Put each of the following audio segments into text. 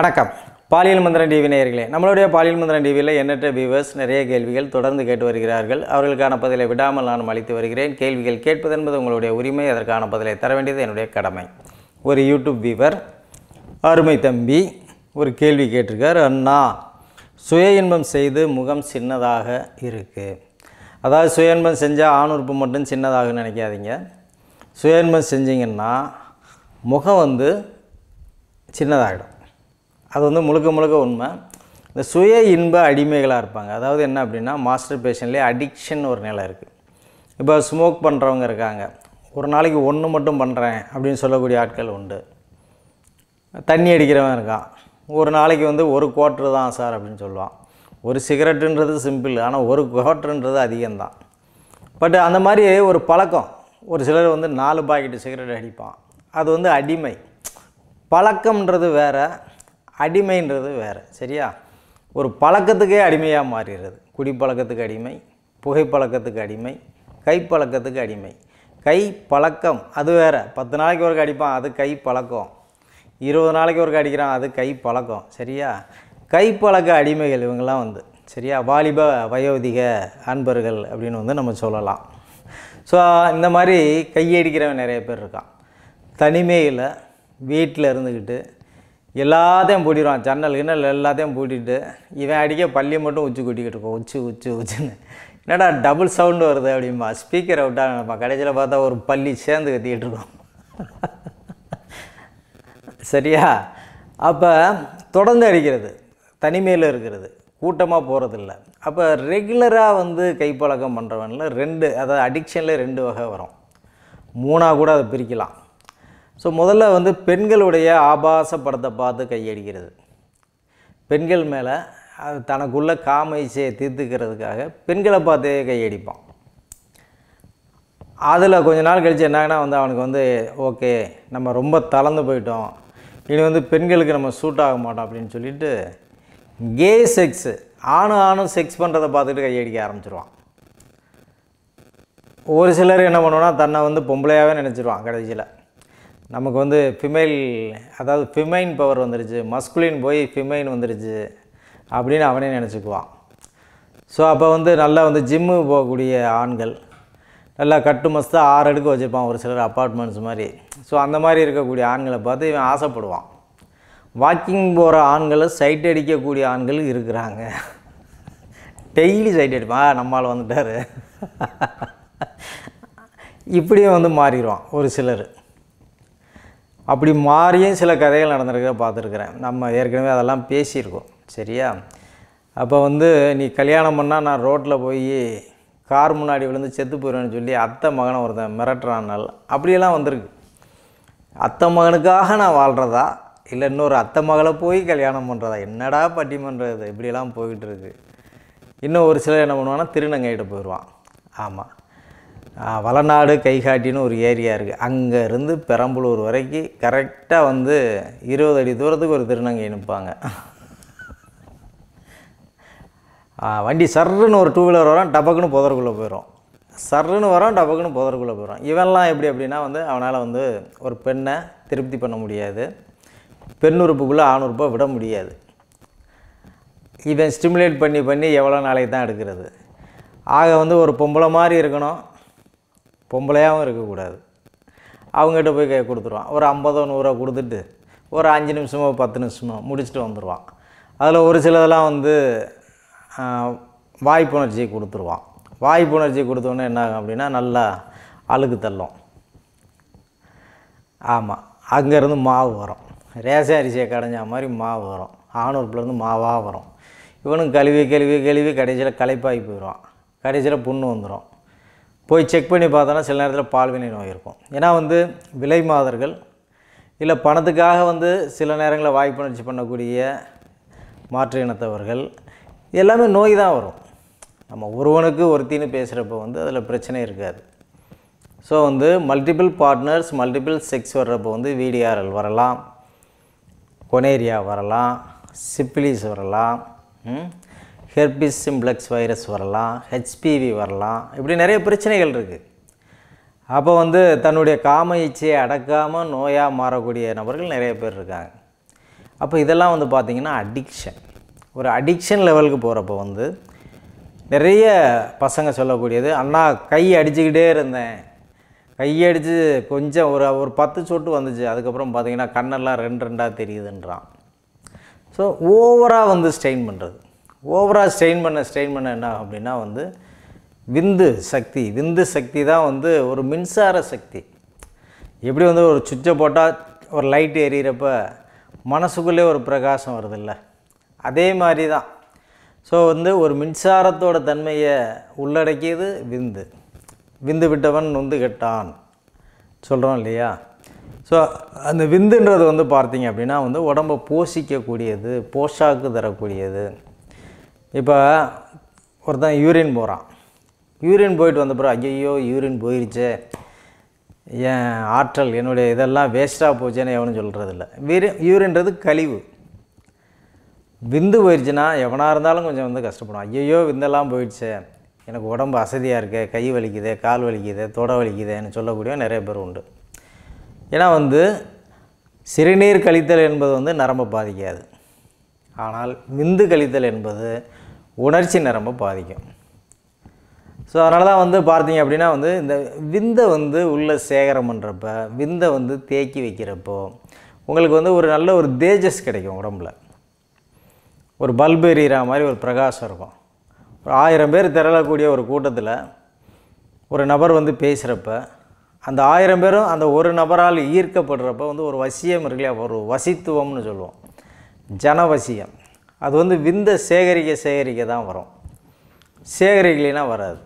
வணக்கம் பாலியல் மந்திரன் டிவி நேயர்களே நம்மளுடைய பாலியல் மந்திரன் டிவியில் எண்ணற்ற வியூவர்ஸ் நிறைய கேள்விகள் தொடர்ந்து கேட்டு வருகிறார்கள் அவர்களுக்கான பதிலை விடாமல் நான் அளித்து வருகிறேன் கேள்விகள் கேட்பது என்பது உங்களுடைய உரிமை அதற்கான பதிலை தர வேண்டியது என்னுடைய கடமை ஒரு யூடியூப் வியூவர் அருமை தம்பி ஒரு கேள்வி கேட்டிருக்கார் அண்ணா சுய இன்பம் செய்து முகம் சின்னதாக இருக்குது அதாவது சுய இன்பம் செஞ்சால் ஆணுறுப்பு மட்டும் சின்னதாகும்னு நினைக்காதீங்க சுய இன்பம் செஞ்சிங்கன்னா முகம் வந்து சின்னதாகிடும் அது வந்து முழுக்க முழுக்க உண்மை இந்த சுய இன்ப அடிமைகளாக இருப்பாங்க அதாவது என்ன அப்படின்னா மாஸ்டர் பேஷன்லேயே அடிக்ஷன் ஒரு நிலை இருக்குது இப்போ ஸ்மோக் பண்ணுறவங்க இருக்காங்க ஒரு நாளைக்கு ஒன்று மட்டும் பண்ணுறேன் அப்படின்னு சொல்லக்கூடிய ஆட்கள் உண்டு தண்ணி அடிக்கிறவன் இருக்கான் ஒரு நாளைக்கு வந்து ஒரு குவாட்ரு தான் சார் அப்படின்னு சொல்லுவான் ஒரு சிகரெட்டுன்றது சிம்பிள் ஆனால் ஒரு குவாட்ருன்றது அதிகம்தான் பட் அந்த மாதிரி ஒரு பழக்கம் ஒரு சிலர் வந்து நாலு பாக்கெட்டு சிகரெட் அடிப்பான் அது வந்து அடிமை பழக்கம்ன்றது வேறு அடிமைன்றது வேறு சரியா ஒரு பழக்கத்துக்கே அடிமையாக மாறிடுறது குடிப்பழக்கத்துக்கு அடிமை புகைப்பழக்கத்துக்கு அடிமை கைப்பழக்கத்துக்கு அடிமை கை பழக்கம் அது வேறு பத்து நாளைக்கு ஒருக்க அடிப்பான் அது கை பழக்கம் இருபது நாளைக்கு ஒருக்க அடிக்கிறான் அது கை பழக்கம் சரியா கை பழக்க அடிமைகள் இவங்கெல்லாம் வந்து சரியா வாலிப வயோதிக அன்பர்கள் அப்படின்னு வந்து நம்ம சொல்லலாம் ஸோ இந்த மாதிரி கையடிக்கிறவன் நிறைய பேர் இருக்கான் தனிமையில் வீட்டில் இருந்துக்கிட்டு எல்லாத்தையும் பூட்டிடுவான் ஜன்னல் கிண்ணல் எல்லாத்தையும் பூட்டிட்டு இவன் அடிக்க பள்ளி மட்டும் உச்சி கூட்டிக்கிட்டு இருப்போம் உச்சி உச்சி உச்சின்னு என்னடா டபுள் சவுண்டு வருது அப்படிம்பா ஸ்பீக்கரை விட்டா நம்ம கடைசியில் பார்த்தா ஒரு பள்ளி சேர்ந்து கத்திக்கிட்டு இருக்கோம் சரியா அப்போ தொடர்ந்து அடிக்கிறது தனிமையில் இருக்கிறது கூட்டமாக போகிறதில்ல அப்போ ரெகுலராக வந்து கைப்பழக்கம் பண்ணுறவனில் ரெண்டு அதாவது அடிக்ஷனில் ரெண்டு வகை வரும் மூணாக கூட அதை பிரிக்கலாம் ஸோ முதல்ல வந்து பெண்களுடைய ஆபாச படத்தை பார்த்து கையடிக்கிறது பெண்கள் மேலே அது தனக்குள்ள காம இசையை தீர்த்துக்கிறதுக்காக பெண்களை பார்த்தே கையடிப்பான் அதில் கொஞ்ச நாள் கழித்து என்னங்கன்னா வந்து அவனுக்கு வந்து ஓகே நம்ம ரொம்ப தளர்ந்து போயிட்டோம் இனி வந்து பெண்களுக்கு நம்ம சூட் ஆக மாட்டோம் அப்படின்னு சொல்லிட்டு கே செக்ஸு ஆணும் ஆணும் செக்ஸ் பண்ணுறதை பார்த்துட்டு கையடிக்க ஆரம்பிச்சிருவான் ஒரு சிலர் என்ன பண்ணுவோன்னா தன்னை வந்து பொம்பளையாகவே நினச்சிருவான் கடைசியில் நமக்கு வந்து ஃபிமேல் அதாவது ஃபிமைன் பவர் வந்துருச்சு மஸ்குலின் போய் ஃபிமைன் வந்துருச்சு அப்படின்னு அவனே நினச்சிக்குவான் ஸோ அப்போ வந்து நல்லா வந்து ஜிம்மு போகக்கூடிய ஆண்கள் நல்லா கட்டு மஸ்தாக ஆறு அடுக்கு வச்சுருப்பான் ஒரு சிலர் அப்பார்ட்மெண்ட்ஸ் மாதிரி ஸோ அந்த மாதிரி இருக்கக்கூடிய ஆண்களை பார்த்து இவன் ஆசைப்படுவான் வாக்கிங் போகிற ஆண்களை சைட் அடிக்கக்கூடிய ஆண்கள் இருக்கிறாங்க டெய்லி சைட் அடிப்பான் நம்மால் வந்துட்டார் இப்படியே வந்து மாறிடுவான் ஒரு சிலர் அப்படி மாறியும் சில கதைகள் நடந்திருக்க பார்த்துருக்குறேன் நம்ம ஏற்கனவே அதெல்லாம் பேசியிருக்கோம் சரியா அப்போ வந்து நீ கல்யாணம் பண்ணால் நான் ரோட்டில் போய் கார் முன்னாடி விழுந்து செத்து போயிடுவேன்னு சொல்லி அத்தை மகனை ஒருத்தன் மிரட்டுறான் அப்படியெல்லாம் வந்திருக்கு அத்தை மகனுக்காக நான் வாழ்கிறதா இல்லை இன்னொரு அத்தை மகளை போய் கல்யாணம் பண்ணுறதா என்னடா பட்டி பண்ணுறது இப்படியெல்லாம் போய்கிட்டு இன்னும் ஒரு சிலர் என்ன பண்ணுவான்னா திருநங்கைகிட்ட போயிடுவான் ஆமாம் வளநாடு கைகாட்டின்னு ஒரு ஏரியா இருக்குது அங்கேருந்து பெரம்பலூர் வரைக்கும் கரெக்டாக வந்து இருபது அடி தூரத்துக்கு ஒரு திருநங்கை நிற்பாங்க வண்டி சர்ருன்னு ஒரு டூ வீலர் வரும் டபக்குன்னு புதருக்குள்ளே போயிடும் சர்ருன்னு வரும் டபக்குன்னு புதருக்குள்ளே போயிடும் இவெல்லாம் எப்படி அப்படின்னா வந்து அவனால் வந்து ஒரு பெண்ணை திருப்தி பண்ண முடியாது பெண்ணுறுப்புக்குள்ளே ஆணுறுப்பை விட முடியாது இவன் ஸ்டிமுலேட் பண்ணி பண்ணி எவ்வளோ நாளைக்கு தான் எடுக்கிறது ஆக வந்து ஒரு பொம்பளை மாதிரி இருக்கணும் பொம்பளையாகவும் இருக்கக்கூடாது அவங்ககிட்ட போய் கை கொடுத்துருவான் ஒரு ஐம்பதோ நூறோ கொடுத்துட்டு ஒரு அஞ்சு நிமிஷமோ பத்து நிமிஷமோ முடிச்சுட்டு வந்துடுவான் அதில் ஒரு சிலதெல்லாம் வந்து வாய்ப்புணர்ச்சியை கொடுத்துருவான் வாய்ப்புணர்ச்சி கொடுத்தோடனே என்ன ஆகும் அப்படின்னா நல்லா அழுக்கு தள்ளும் ஆமாம் அங்கேருந்து மாவு வரும் ரேசை அரிசியை கடைஞ்ச மாதிரி மாவு வரும் ஆணூர்ப்புலேருந்து மாவாக வரும் இவனும் கழுவி கழுவி கழுவி கடைசியில் களைப்பாகி போயிடுவான் கடைசியில் புண்ணு வந்துடும் போய் செக் பண்ணி பார்த்தோன்னா சில நேரத்தில் பால்வினை நோய் இருக்கும் ஏன்னா வந்து விலை மாதர்கள் இல்லை பணத்துக்காக வந்து சில நேரங்களில் வாய்ப்புணர்ச்சி பண்ணக்கூடிய மாற்று இனத்தவர்கள் எல்லாமே நோய் தான் வரும் நம்ம ஒருவனுக்கு ஒருத்தின்னு பேசுகிறப்ப வந்து அதில் பிரச்சனை இருக்காது ஸோ வந்து மல்டிபிள் பார்ட்னர்ஸ் மல்டிபிள் செக்ஸ் வர்றப்போ வந்து விடிஆர்எல் வரலாம் கொனேரியா வரலாம் சிப்பிலிஸ் வரலாம் ஹெர்பிஸ் சிம்ப்ளெக்ஸ் வைரஸ் வரலாம் ஹெச்பிவி வரலாம் இப்படி நிறைய பிரச்சனைகள் இருக்குது அப்போ வந்து தன்னுடைய காம இச்சையை அடக்காமல் நோயாக மாறக்கூடிய நபர்கள் நிறைய பேர் இருக்காங்க அப்போ இதெல்லாம் வந்து பார்த்திங்கன்னா அடிக்ஷன் ஒரு அடிக்ஷன் லெவலுக்கு போகிறப்ப வந்து நிறைய பசங்க சொல்லக்கூடியது அண்ணா கை அடிச்சுக்கிட்டே இருந்தேன் அடித்து கொஞ்சம் ஒரு ஒரு பத்து சொட்டு வந்துச்சு அதுக்கப்புறம் பார்த்திங்கன்னா கண்ணெல்லாம் ரெண்டு ரெண்டாக தெரியுதுன்றான் ஸோ ஓவராக வந்து ஸ்டெயின் பண்ணுறது ஓவராக ஸ்ட்ரெயின் பண்ண ஸ்ட்ரெயின் பண்ண என்ன அப்படின்னா வந்து விந்து சக்தி விந்து சக்தி தான் வந்து ஒரு மின்சார சக்தி எப்படி வந்து ஒரு சுவிட்சை போட்டால் ஒரு லைட் எரியிறப்ப மனசுக்குள்ளே ஒரு பிரகாசம் வருதில்ல அதே மாதிரி தான் ஸோ வந்து ஒரு மின்சாரத்தோட தன்மையை உள்ளடக்கியது விந்து விந்து விட்டவன் நொந்து கெட்டான் சொல்கிறோம் இல்லையா ஸோ அந்த விந்துன்றது வந்து பார்த்தீங்க அப்படின்னா வந்து உடம்பை போஷிக்கக்கூடியது போஷாக்கு தரக்கூடியது இப்போ ஒருத்தன் யூரின் போகிறான் யூரின் போயிட்டு பிறகு ஐயோ யூரின் போயிடுச்சே என் ஆற்றல் என்னுடைய இதெல்லாம் வேஸ்ட்டாக போச்சேன்னு எவனும் இல்லை வீர யூரின்றது கழிவு விந்து போயிடுச்சுன்னா எவனாக இருந்தாலும் கொஞ்சம் வந்து கஷ்டப்படும் ஐயோ விந்தெல்லாம் போயிடுச்சே எனக்கு உடம்பு அசதியாக இருக்கே கை வலிக்குது கால் வலிக்குது தொட வலிக்குதுன்னு சொல்லக்கூடிய நிறைய பேர் உண்டு ஏன்னா வந்து சிறுநீர் கழித்தல் என்பது வந்து நரம்பை பாதிக்காது ஆனால் விந்து கழித்தல் என்பது உணர்ச்சி நரம்பை பாதிக்கும் ஸோ அதனால தான் வந்து பார்த்தீங்க அப்படின்னா வந்து இந்த விந்தை வந்து உள்ளே சேகரம் பண்ணுறப்ப விந்தை வந்து தேக்கி வைக்கிறப்போ உங்களுக்கு வந்து ஒரு நல்ல ஒரு தேஜஸ் கிடைக்கும் உடம்புல ஒரு பல்பு எறிகிற மாதிரி ஒரு பிரகாசம் இருக்கும் ஒரு ஆயிரம் பேர் திரளக்கூடிய ஒரு கூட்டத்தில் ஒரு நபர் வந்து பேசுகிறப்ப அந்த ஆயிரம் பேரும் அந்த ஒரு நபரால் ஈர்க்கப்படுறப்ப வந்து ஒரு வசியம் இருக்கு இல்லையா ஒரு வசித்துவம்னு சொல்லுவோம் ஜனவசியம் அது வந்து விந்த சேகரிக்க சேகரிக்க தான் வரும் சேகரிக்கலைன்னா வராது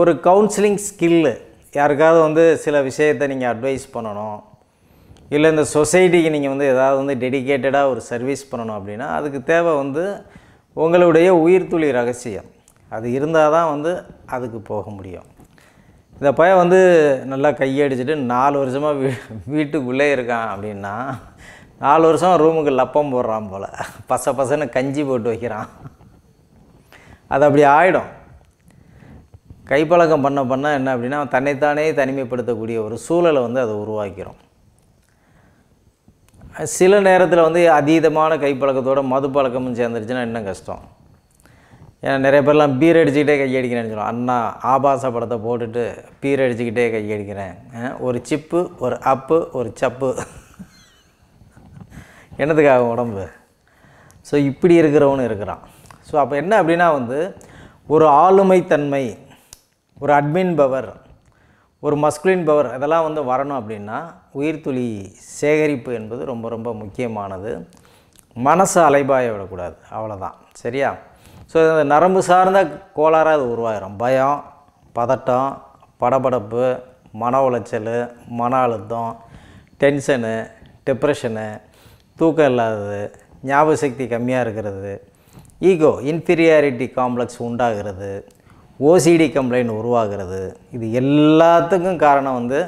ஒரு கவுன்சிலிங் ஸ்கில்லு யாருக்காவது வந்து சில விஷயத்தை நீங்கள் அட்வைஸ் பண்ணணும் இல்லை இந்த சொசைட்டிக்கு நீங்கள் வந்து ஏதாவது வந்து டெடிக்கேட்டடாக ஒரு சர்வீஸ் பண்ணணும் அப்படின்னா அதுக்கு தேவை வந்து உங்களுடைய துளி ரகசியம் அது இருந்தால் தான் வந்து அதுக்கு போக முடியும் இந்த பையன் வந்து நல்லா கையடிச்சிட்டு நாலு வருஷமாக வீ வீட்டுக்குள்ளே இருக்கான் அப்படின்னா நாலு வருஷம் ரூமுக்கு லப்பம் போடுறான் போல் பச பசன்னு கஞ்சி போட்டு வைக்கிறான் அது அப்படி ஆகிடும் கைப்பழக்கம் பண்ண பண்ண என்ன அப்படின்னா தன்னைத்தானே தனிமைப்படுத்தக்கூடிய ஒரு சூழலை வந்து அதை உருவாக்கிறோம் சில நேரத்தில் வந்து அதீதமான கைப்பழக்கத்தோட மது பழக்கமும் சேர்ந்துருச்சுன்னா இன்னும் கஷ்டம் ஏன்னா நிறைய பேர்லாம் பீர் அடிச்சுக்கிட்டே கையடிக்கிறேன்னு சொல்லுவோம் அண்ணா ஆபாச படத்தை போட்டுட்டு பீர் அடிச்சுக்கிட்டே கையடிக்கிறேன் ஒரு சிப்பு ஒரு அப்பு ஒரு சப்பு என்னதுக்காக உடம்பு ஸோ இப்படி இருக்கிறவனு இருக்கிறான் ஸோ அப்போ என்ன அப்படின்னா வந்து ஒரு ஆளுமைத்தன்மை ஒரு அட்மின் பவர் ஒரு மஸ்குலின் பவர் இதெல்லாம் வந்து வரணும் அப்படின்னா உயிர்த்துளி சேகரிப்பு என்பது ரொம்ப ரொம்ப முக்கியமானது மனசு அலைபாய விடக்கூடாது அவ்வளோதான் சரியா ஸோ இந்த நரம்பு சார்ந்த கோளாறாக அது உருவாகிடும் பயம் பதட்டம் படபடப்பு மன உளைச்சல் மன அழுத்தம் டென்ஷனு டிப்ரெஷனு தூக்கம் இல்லாதது ஞாபக சக்தி கம்மியாக இருக்கிறது ஈகோ இன்ஃபீரியாரிட்டி காம்ப்ளெக்ஸ் உண்டாகிறது ஓசிடி கம்ப்ளைண்ட் உருவாகிறது இது எல்லாத்துக்கும் காரணம் வந்து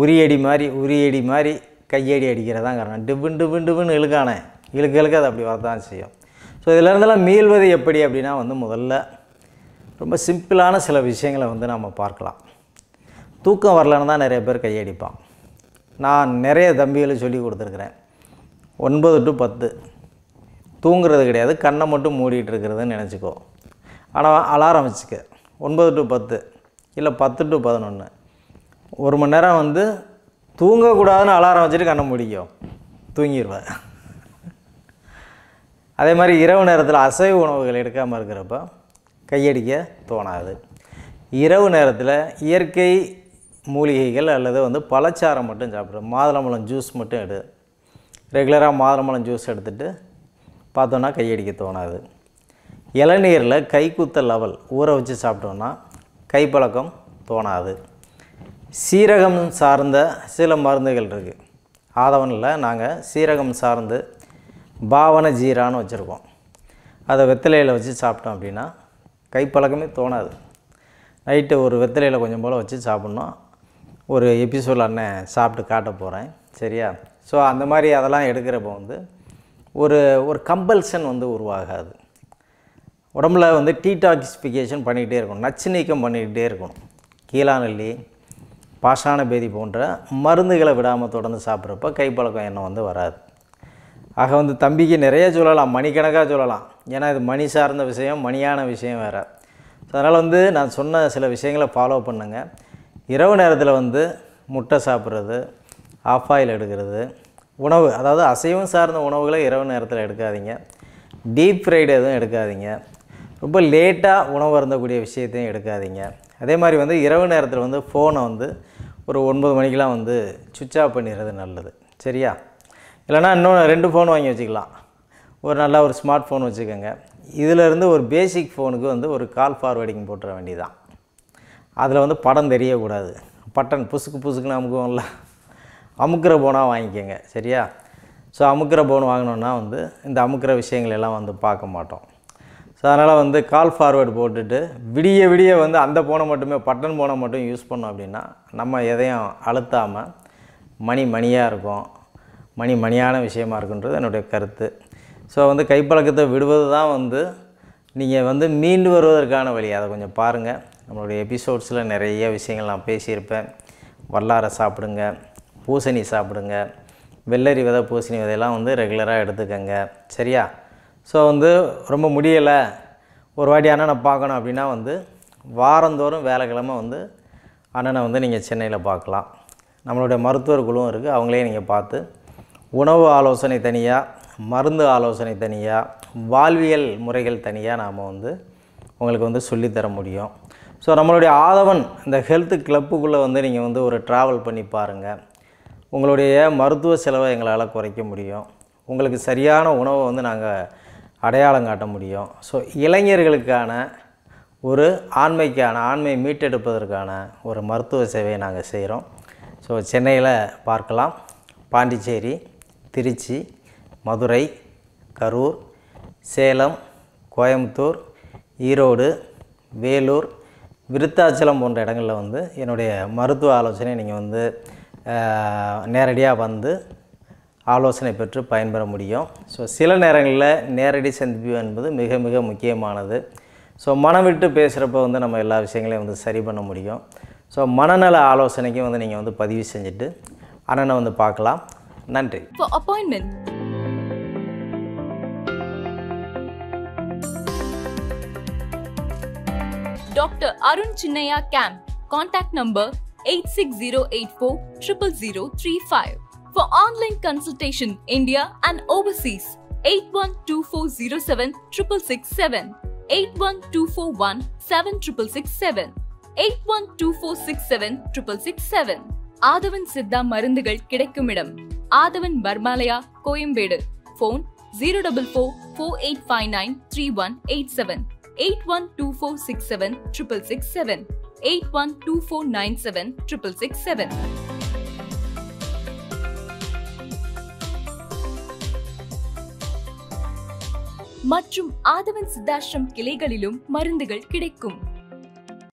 உரியடி மாதிரி உரியடி மாதிரி கையடி அடிக்கிறதான் காரணம் டிபுன் டிபுன் டிபுன்னு இழுக்கானே இழுக்க இழுக்க அது அப்படி வரதான் செய்யும் ஸோ இதிலேருந்தெல்லாம் மீள்வது எப்படி அப்படின்னா வந்து முதல்ல ரொம்ப சிம்பிளான சில விஷயங்களை வந்து நம்ம பார்க்கலாம் தூக்கம் வரலன்னு தான் நிறைய பேர் கையடிப்பான் நான் நிறைய தம்பிகளை சொல்லி கொடுத்துருக்குறேன் ஒன்பது டு பத்து தூங்குறது கிடையாது கண்ணை மட்டும் மூடிட்டு இருக்கிறதுன்னு நினச்சிக்கோ ஆனால் அலாரம் வச்சுக்க ஒன்பது டு பத்து இல்லை பத்து டு பதினொன்று ஒரு மணி நேரம் வந்து தூங்கக்கூடாதுன்னு அலாரம் வச்சுட்டு கண்ணை முடிக்கும் தூங்கிடுவேன் அதே மாதிரி இரவு நேரத்தில் அசைவ உணவுகள் எடுக்காமல் இருக்கிறப்ப கையடிக்க தோணாது இரவு நேரத்தில் இயற்கை மூலிகைகள் அல்லது வந்து பழச்சாரம் மட்டும் சாப்பிடு மாதுளம்பழம் ஜூஸ் மட்டும் எடு ரெகுலராக மாதுளம்பழம் ஜூஸ் எடுத்துகிட்டு பார்த்தோன்னா கையடிக்க தோணாது இளநீரில் கைக்கூத்த லெவல் ஊற வச்சு சாப்பிட்டோன்னா கைப்பழக்கம் தோணாது சீரகம் சார்ந்த சில மருந்துகள் இருக்குது ஆதவனில் நாங்கள் சீரகம் சார்ந்து பாவனை ஜீரான்னு வச்சுருக்கோம் அதை வெத்தலையில் வச்சு சாப்பிட்டோம் அப்படின்னா கைப்பழக்கமே தோணாது நைட்டு ஒரு வெத்தலையில் கொஞ்சம் போல் வச்சு சாப்பிட்ணும் ஒரு எபிசோட் அண்ணன் சாப்பிட்டு காட்ட போகிறேன் சரியா ஸோ அந்த மாதிரி அதெல்லாம் எடுக்கிறப்போ வந்து ஒரு ஒரு கம்பல்ஷன் வந்து உருவாகாது உடம்புல வந்து டீடாக்சிஃபிகேஷன் பண்ணிக்கிட்டே இருக்கணும் நச்சு நீக்கம் பண்ணிக்கிட்டே இருக்கணும் கீழாநெல்லி பாஷான பேதி போன்ற மருந்துகளை விடாமல் தொடர்ந்து சாப்பிட்றப்ப கைப்பழக்கம் எண்ணம் வந்து வராது ஆக வந்து தம்பிக்கு நிறைய சொல்லலாம் மணிக்கணக்காக சொல்லலாம் ஏன்னா இது மணி சார்ந்த விஷயம் மணியான விஷயம் வேறு ஸோ அதனால் வந்து நான் சொன்ன சில விஷயங்களை ஃபாலோ பண்ணுங்கள் இரவு நேரத்தில் வந்து முட்டை சாப்பிட்றது ஆஃப் ஆயில் எடுக்கிறது உணவு அதாவது அசைவம் சார்ந்த உணவுகளை இரவு நேரத்தில் எடுக்காதீங்க டீப் ஃப்ரைடு எதுவும் எடுக்காதீங்க ரொம்ப லேட்டாக உணவு இருந்தக்கூடிய விஷயத்தையும் எடுக்காதீங்க அதே மாதிரி வந்து இரவு நேரத்தில் வந்து ஃபோனை வந்து ஒரு ஒன்பது மணிக்கெலாம் வந்து சுவிட்ச் ஆஃப் பண்ணிடுறது நல்லது சரியா இல்லைனா இன்னொன்று ரெண்டு ஃபோன் வாங்கி வச்சுக்கலாம் ஒரு நல்லா ஒரு ஸ்மார்ட் ஃபோன் வச்சுக்கோங்க இதிலேருந்து ஒரு பேசிக் ஃபோனுக்கு வந்து ஒரு கால் ஃபார்வேர்டிங் போட்டுற வேண்டியதான் அதில் வந்து படம் தெரியக்கூடாது பட்டன் புசுக்கு புசுக்குன்னு அமுக்குவோம்ல அமுக்கிற போனாக வாங்கிக்கோங்க சரியா ஸோ அமுக்கிற போன் வாங்கினோன்னா வந்து இந்த அமுக்கிற விஷயங்கள் எல்லாம் வந்து பார்க்க மாட்டோம் ஸோ அதனால் வந்து கால் ஃபார்வேர்டு போட்டுட்டு விடிய விடிய வந்து அந்த போனை மட்டுமே பட்டன் போனை மட்டும் யூஸ் பண்ணோம் அப்படின்னா நம்ம எதையும் அழுத்தாமல் மணி மணியாக இருக்கும் மணி மணியான விஷயமா இருக்குன்றது என்னுடைய கருத்து ஸோ வந்து கைப்பழக்கத்தை விடுவது தான் வந்து நீங்கள் வந்து மீண்டு வருவதற்கான வழி அதை கொஞ்சம் பாருங்கள் நம்மளுடைய எபிசோட்ஸில் நிறைய விஷயங்கள் நான் பேசியிருப்பேன் வல்லாரை சாப்பிடுங்க பூசணி சாப்பிடுங்க வெள்ளரி விதை பூசணி விதையெல்லாம் வந்து ரெகுலராக எடுத்துக்கோங்க சரியா ஸோ வந்து ரொம்ப முடியலை ஒரு வாட்டி அண்ணனை பார்க்கணும் அப்படின்னா வந்து வாரந்தோறும் வேலைக்கிழமை வந்து அண்ணனை வந்து நீங்கள் சென்னையில் பார்க்கலாம் நம்மளுடைய மருத்துவர் குழுவும் இருக்குது அவங்களே நீங்கள் பார்த்து உணவு ஆலோசனை தனியாக மருந்து ஆலோசனை தனியாக வாழ்வியல் முறைகள் தனியாக நாம் வந்து உங்களுக்கு வந்து சொல்லித்தர முடியும் ஸோ நம்மளுடைய ஆதவன் இந்த ஹெல்த் கிளப்புக்குள்ளே வந்து நீங்கள் வந்து ஒரு ட்ராவல் பண்ணி பாருங்கள் உங்களுடைய மருத்துவ செலவை எங்களால் குறைக்க முடியும் உங்களுக்கு சரியான உணவை வந்து நாங்கள் அடையாளம் காட்ட முடியும் ஸோ இளைஞர்களுக்கான ஒரு ஆண்மைக்கான ஆண்மை மீட்டெடுப்பதற்கான ஒரு மருத்துவ சேவையை நாங்கள் செய்கிறோம் ஸோ சென்னையில் பார்க்கலாம் பாண்டிச்சேரி திருச்சி மதுரை கரூர் சேலம் கோயம்புத்தூர் ஈரோடு வேலூர் விருத்தாச்சலம் போன்ற இடங்களில் வந்து என்னுடைய மருத்துவ ஆலோசனை நீங்கள் வந்து நேரடியாக வந்து ஆலோசனை பெற்று பயன்பெற முடியும் ஸோ சில நேரங்களில் நேரடி சந்திப்பு என்பது மிக மிக முக்கியமானது ஸோ மனம் விட்டு பேசுகிறப்ப வந்து நம்ம எல்லா விஷயங்களையும் வந்து சரி பண்ண முடியும் ஸோ மனநல ஆலோசனைக்கும் வந்து நீங்கள் வந்து பதிவு செஞ்சுட்டு அண்ணனை வந்து பார்க்கலாம் நன்றி appointment doctor Arun Chinnaiya camp contact number 8608400035. For online consultation, India and overseas, 8124076667. 81247667 Adavin Siddha மருந்துகள் கிடைக்கும் இடம் Aadhavan Pharmalaya Koyambedu phone 0444859 31878124673667 eight one two four nine seven triple six seven மற்றும் ஆதவன் சித்தாஷ்ரம் கிளைகளிலும் மருந்துகள் கிடைக்கும்